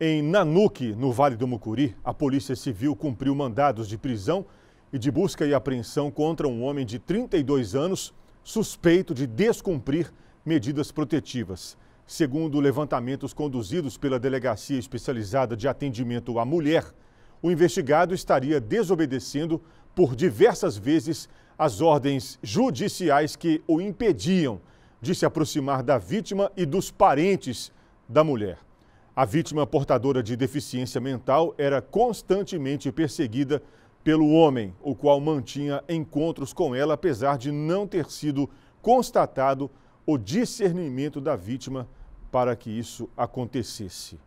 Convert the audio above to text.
Em Nanuque, no Vale do Mucuri, a Polícia Civil cumpriu mandados de prisão e de busca e apreensão contra um homem de 32 anos suspeito de descumprir medidas protetivas. Segundo levantamentos conduzidos pela Delegacia Especializada de Atendimento à Mulher, o investigado estaria desobedecendo por diversas vezes as ordens judiciais que o impediam de se aproximar da vítima e dos parentes da mulher. A vítima portadora de deficiência mental era constantemente perseguida pelo homem, o qual mantinha encontros com ela, apesar de não ter sido constatado o discernimento da vítima para que isso acontecesse.